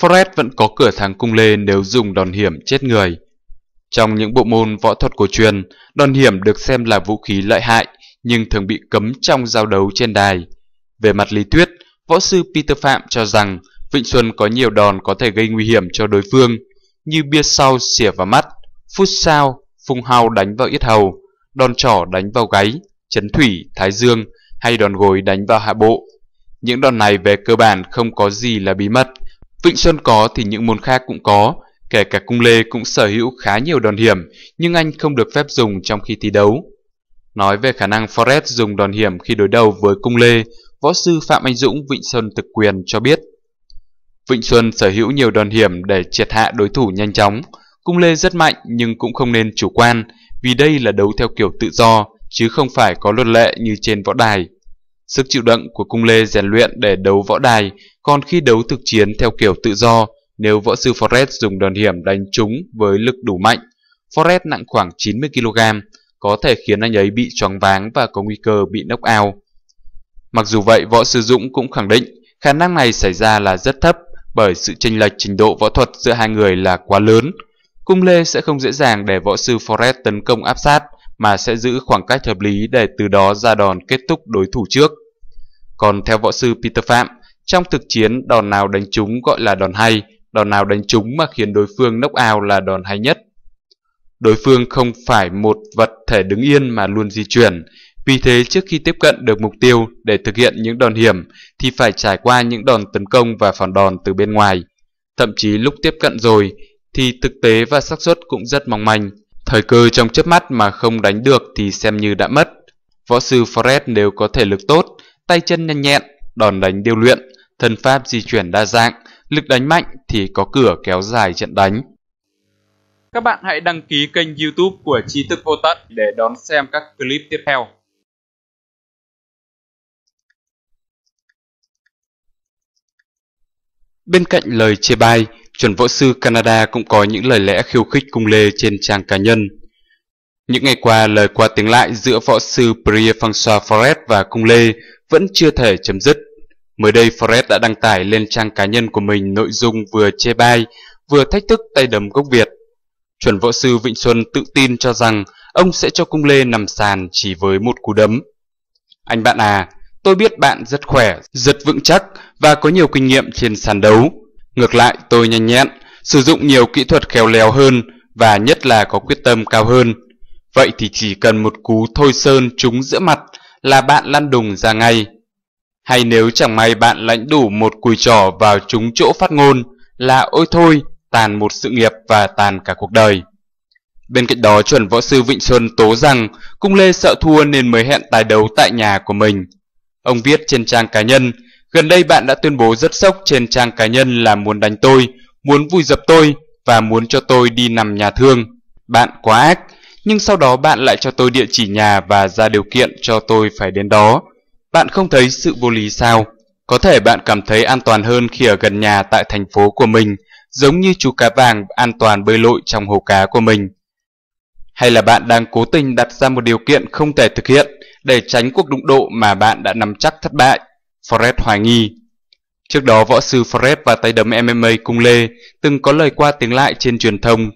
Fred vẫn có cửa thắng cung lê nếu dùng đòn hiểm chết người. Trong những bộ môn võ thuật cổ truyền, đòn hiểm được xem là vũ khí lợi hại nhưng thường bị cấm trong giao đấu trên đài. Về mặt lý thuyết, võ sư Peter Phạm cho rằng Vịnh Xuân có nhiều đòn có thể gây nguy hiểm cho đối phương, như bia sau xỉa vào mắt, phút sao phung hao đánh vào yết hầu, đòn trỏ đánh vào gáy, chấn thủy, thái dương hay đòn gối đánh vào hạ bộ. Những đòn này về cơ bản không có gì là bí mật – Vịnh Xuân có thì những môn khác cũng có, kể cả cung lê cũng sở hữu khá nhiều đòn hiểm, nhưng anh không được phép dùng trong khi thi đấu. Nói về khả năng Forrest dùng đòn hiểm khi đối đầu với cung lê, võ sư Phạm Anh Dũng Vịnh Xuân thực quyền cho biết. Vịnh Xuân sở hữu nhiều đòn hiểm để triệt hạ đối thủ nhanh chóng. Cung Lê rất mạnh nhưng cũng không nên chủ quan vì đây là đấu theo kiểu tự do chứ không phải có luật lệ như trên võ đài. Sức chịu đựng của cung lê rèn luyện để đấu võ đài, còn khi đấu thực chiến theo kiểu tự do, nếu võ sư Forrest dùng đòn hiểm đánh chúng với lực đủ mạnh, Forrest nặng khoảng 90kg, có thể khiến anh ấy bị choáng váng và có nguy cơ bị knock out. Mặc dù vậy, võ sư Dũng cũng khẳng định khả năng này xảy ra là rất thấp bởi sự chênh lệch trình độ võ thuật giữa hai người là quá lớn. Cung Lê sẽ không dễ dàng để võ sư Forrest tấn công áp sát, mà sẽ giữ khoảng cách hợp lý để từ đó ra đòn kết thúc đối thủ trước. Còn theo võ sư Peter Phạm, trong thực chiến đòn nào đánh trúng gọi là đòn hay, đòn nào đánh trúng mà khiến đối phương knock out là đòn hay nhất. Đối phương không phải một vật thể đứng yên mà luôn di chuyển, vì thế trước khi tiếp cận được mục tiêu để thực hiện những đòn hiểm thì phải trải qua những đòn tấn công và phản đòn từ bên ngoài. Thậm chí lúc tiếp cận rồi thì thực tế và xác suất cũng rất mong manh, Thời cơ trong chớp mắt mà không đánh được thì xem như đã mất. Võ sư Forrest nếu có thể lực tốt, tay chân nhanh nhẹn, đòn đánh điêu luyện, thân pháp di chuyển đa dạng, lực đánh mạnh thì có cửa kéo dài trận đánh. Các bạn hãy đăng ký kênh youtube của Tri thức Vô Tận để đón xem các clip tiếp theo. Bên cạnh lời chê bai, Chuẩn võ sư Canada cũng có những lời lẽ khiêu khích cung lê trên trang cá nhân. Những ngày qua, lời qua tiếng lại giữa võ sư Pierre-François Forest và cung lê vẫn chưa thể chấm dứt. Mới đây, Forest đã đăng tải lên trang cá nhân của mình nội dung vừa chê bai, vừa thách thức tay đấm gốc Việt. Chuẩn võ sư Vịnh Xuân tự tin cho rằng ông sẽ cho cung lê nằm sàn chỉ với một cú đấm. Anh bạn à, tôi biết bạn rất khỏe, rất vững chắc và có nhiều kinh nghiệm trên sàn đấu. Ngược lại, tôi nhanh nhẹn, sử dụng nhiều kỹ thuật khéo léo hơn và nhất là có quyết tâm cao hơn. Vậy thì chỉ cần một cú thôi sơn trúng giữa mặt là bạn lăn đùng ra ngay. Hay nếu chẳng may bạn lãnh đủ một cùi trỏ vào trúng chỗ phát ngôn là ôi thôi, tàn một sự nghiệp và tàn cả cuộc đời. Bên cạnh đó, chuẩn võ sư Vịnh Xuân tố rằng Cung Lê sợ thua nên mới hẹn tài đấu tại nhà của mình. Ông viết trên trang cá nhân Gần đây bạn đã tuyên bố rất sốc trên trang cá nhân là muốn đánh tôi, muốn vùi dập tôi và muốn cho tôi đi nằm nhà thương. Bạn quá ác, nhưng sau đó bạn lại cho tôi địa chỉ nhà và ra điều kiện cho tôi phải đến đó. Bạn không thấy sự vô lý sao? Có thể bạn cảm thấy an toàn hơn khi ở gần nhà tại thành phố của mình, giống như chú cá vàng an toàn bơi lội trong hồ cá của mình. Hay là bạn đang cố tình đặt ra một điều kiện không thể thực hiện để tránh cuộc đụng độ mà bạn đã nắm chắc thất bại? Forrest hoài nghi. Trước đó, võ sư Forrest và tay đấm MMA Cung Lê từng có lời qua tiếng lại trên truyền thông.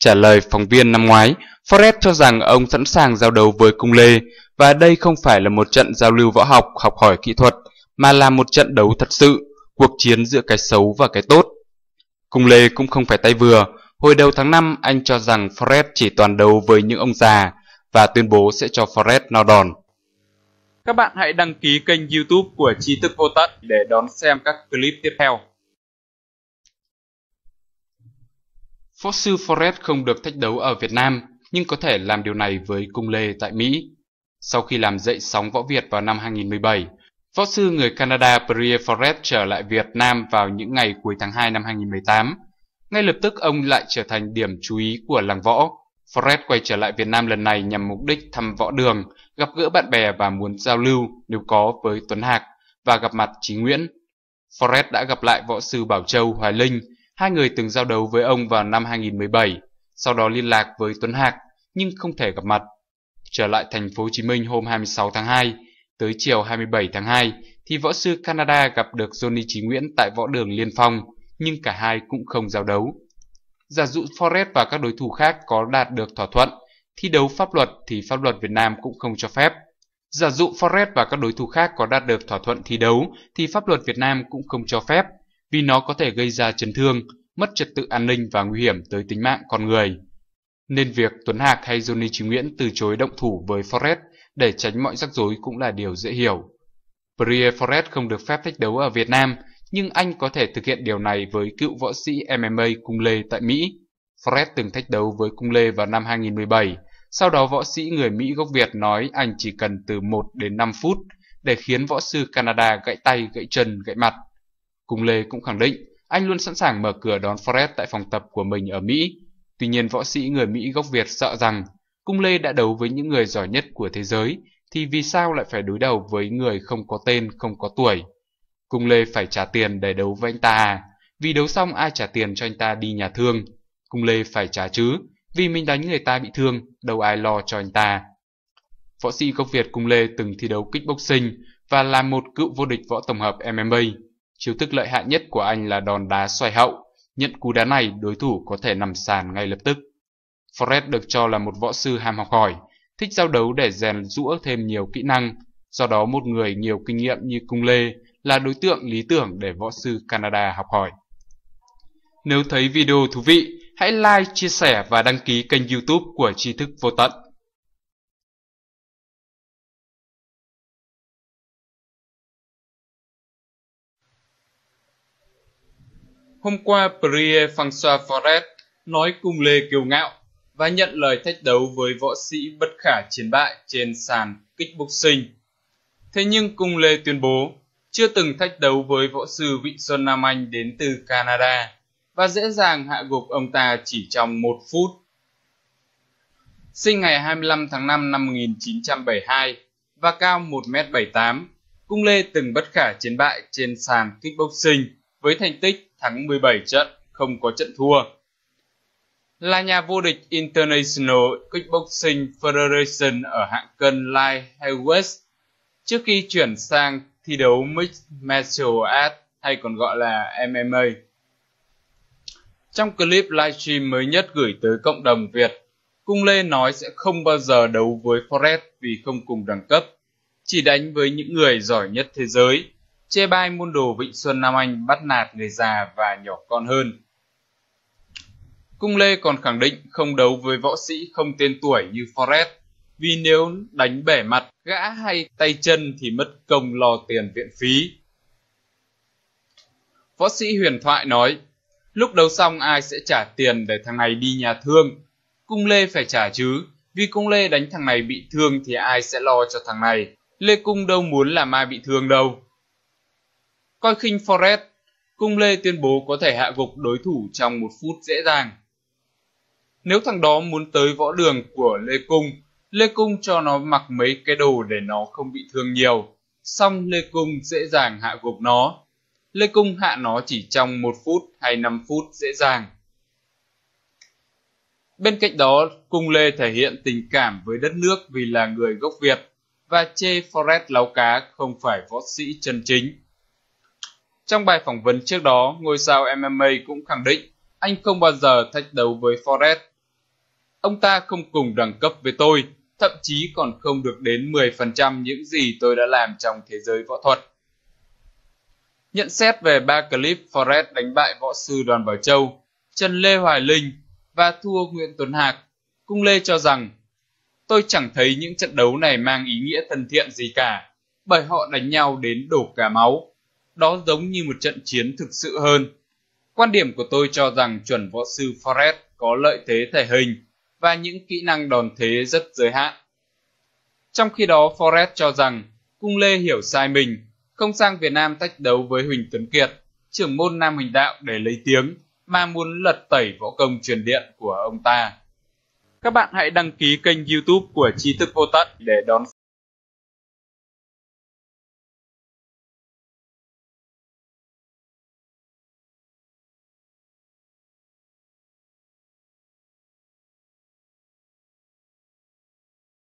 Trả lời phóng viên năm ngoái, Forrest cho rằng ông sẵn sàng giao đấu với Cung Lê và đây không phải là một trận giao lưu võ học, học hỏi kỹ thuật, mà là một trận đấu thật sự, cuộc chiến giữa cái xấu và cái tốt. Cung Lê cũng không phải tay vừa, hồi đầu tháng 5 anh cho rằng Forrest chỉ toàn đấu với những ông già và tuyên bố sẽ cho Forrest no đòn. Các bạn hãy đăng ký kênh youtube của Tri Thức Vô Tận để đón xem các clip tiếp theo. Fossil Forest không được thách đấu ở Việt Nam, nhưng có thể làm điều này với cung lê tại Mỹ. Sau khi làm dậy sóng võ Việt vào năm 2017, võ sư người Canada Pierre Forest trở lại Việt Nam vào những ngày cuối tháng 2 năm 2018. Ngay lập tức ông lại trở thành điểm chú ý của làng võ. Fred quay trở lại Việt Nam lần này nhằm mục đích thăm võ đường, gặp gỡ bạn bè và muốn giao lưu nếu có với Tuấn Hạc và gặp mặt Chí Nguyễn. Fred đã gặp lại võ sư Bảo Châu Hoài Linh, hai người từng giao đấu với ông vào năm 2017, sau đó liên lạc với Tuấn Hạc nhưng không thể gặp mặt. Trở lại thành phố Hồ Chí Minh hôm 26 tháng 2, tới chiều 27 tháng 2 thì võ sư Canada gặp được Johnny Chí Nguyễn tại võ đường Liên Phong, nhưng cả hai cũng không giao đấu giả dụ Forest và các đối thủ khác có đạt được thỏa thuận, thi đấu pháp luật thì pháp luật Việt Nam cũng không cho phép. Giả dụ Forest và các đối thủ khác có đạt được thỏa thuận thi đấu thì pháp luật Việt Nam cũng không cho phép, vì nó có thể gây ra chấn thương, mất trật tự an ninh và nguy hiểm tới tính mạng con người. Nên việc Tuấn Hạc hay Johnny Trí Nguyễn từ chối động thủ với Forest để tránh mọi rắc rối cũng là điều dễ hiểu. Brie Forest không được phép thách đấu ở Việt Nam nhưng anh có thể thực hiện điều này với cựu võ sĩ MMA Cung Lê tại Mỹ. Fred từng thách đấu với Cung Lê vào năm 2017, sau đó võ sĩ người Mỹ gốc Việt nói anh chỉ cần từ 1 đến 5 phút để khiến võ sư Canada gãy tay, gãy chân, gãy mặt. Cung Lê cũng khẳng định anh luôn sẵn sàng mở cửa đón Fred tại phòng tập của mình ở Mỹ. Tuy nhiên võ sĩ người Mỹ gốc Việt sợ rằng Cung Lê đã đấu với những người giỏi nhất của thế giới thì vì sao lại phải đối đầu với người không có tên, không có tuổi. Cung Lê phải trả tiền để đấu với anh ta Vì đấu xong ai trả tiền cho anh ta đi nhà thương Cung Lê phải trả chứ Vì mình đánh người ta bị thương Đâu ai lo cho anh ta Võ sĩ gốc Việt Cung Lê từng thi đấu kickboxing Và là một cựu vô địch võ tổng hợp MMA Chiêu thức lợi hại nhất của anh là đòn đá xoay hậu Nhận cú đá này đối thủ có thể nằm sàn ngay lập tức Forrest được cho là một võ sư ham học hỏi Thích giao đấu để rèn rũa thêm nhiều kỹ năng Do đó một người nhiều kinh nghiệm như Cung Lê là đối tượng lý tưởng để võ sư Canada học hỏi. Nếu thấy video thú vị, hãy like, chia sẻ và đăng ký kênh youtube của Tri Thức Vô Tận. Hôm qua, Pierre François Forest nói cùng Lê Kiều Ngạo và nhận lời thách đấu với võ sĩ bất khả chiến bại trên sàn kickboxing. Thế nhưng cùng Lê tuyên bố chưa từng thách đấu với võ sư Vịnh Xuân Nam Anh đến từ Canada và dễ dàng hạ gục ông ta chỉ trong một phút. Sinh ngày 25 tháng 5 năm 1972 và cao 1m78, Cung Lê từng bất khả chiến bại trên sàn kickboxing với thành tích thắng 17 trận, không có trận thua. Là nhà vô địch International Kickboxing Federation ở hạng cân Light Heavyweight trước khi chuyển sang thi đấu Mixed Martial Arts hay còn gọi là MMA. Trong clip livestream mới nhất gửi tới cộng đồng Việt, Cung Lê nói sẽ không bao giờ đấu với Forrest vì không cùng đẳng cấp, chỉ đánh với những người giỏi nhất thế giới, chê bai môn đồ Vịnh Xuân Nam Anh bắt nạt người già và nhỏ con hơn. Cung Lê còn khẳng định không đấu với võ sĩ không tên tuổi như Forrest, vì nếu đánh bể mặt gã hay tay chân thì mất công lo tiền viện phí. Võ sĩ huyền thoại nói, lúc đấu xong ai sẽ trả tiền để thằng này đi nhà thương? Cung Lê phải trả chứ, vì Cung Lê đánh thằng này bị thương thì ai sẽ lo cho thằng này? Lê Cung đâu muốn làm ai bị thương đâu. Coi khinh forest Cung Lê tuyên bố có thể hạ gục đối thủ trong một phút dễ dàng. Nếu thằng đó muốn tới võ đường của Lê Cung Lê Cung cho nó mặc mấy cái đồ để nó không bị thương nhiều, xong Lê Cung dễ dàng hạ gục nó. Lê Cung hạ nó chỉ trong một phút hay 5 phút dễ dàng. Bên cạnh đó, Cung Lê thể hiện tình cảm với đất nước vì là người gốc Việt và chê Forrest láo cá không phải võ sĩ chân chính. Trong bài phỏng vấn trước đó, ngôi sao MMA cũng khẳng định anh không bao giờ thách đấu với Forrest. Ông ta không cùng đẳng cấp với tôi, thậm chí còn không được đến 10% những gì tôi đã làm trong thế giới võ thuật. Nhận xét về ba clip Forrest đánh bại võ sư Đoàn Bảo Châu, Trần Lê Hoài Linh và thua Nguyễn Tuấn Hạc, Cung Lê cho rằng Tôi chẳng thấy những trận đấu này mang ý nghĩa thân thiện gì cả, bởi họ đánh nhau đến đổ cả máu. Đó giống như một trận chiến thực sự hơn. Quan điểm của tôi cho rằng chuẩn võ sư Forrest có lợi thế thể hình, và những kỹ năng đòn thế rất giới hạn. Trong khi đó, Forrest cho rằng Cung Lê hiểu sai mình, không sang Việt Nam tách đấu với Huỳnh Tuấn Kiệt, trưởng môn Nam Huỳnh Đạo để lấy tiếng, mà muốn lật tẩy võ công truyền điện của ông ta. Các bạn hãy đăng ký kênh youtube của Tri Thức Vô Tận để đón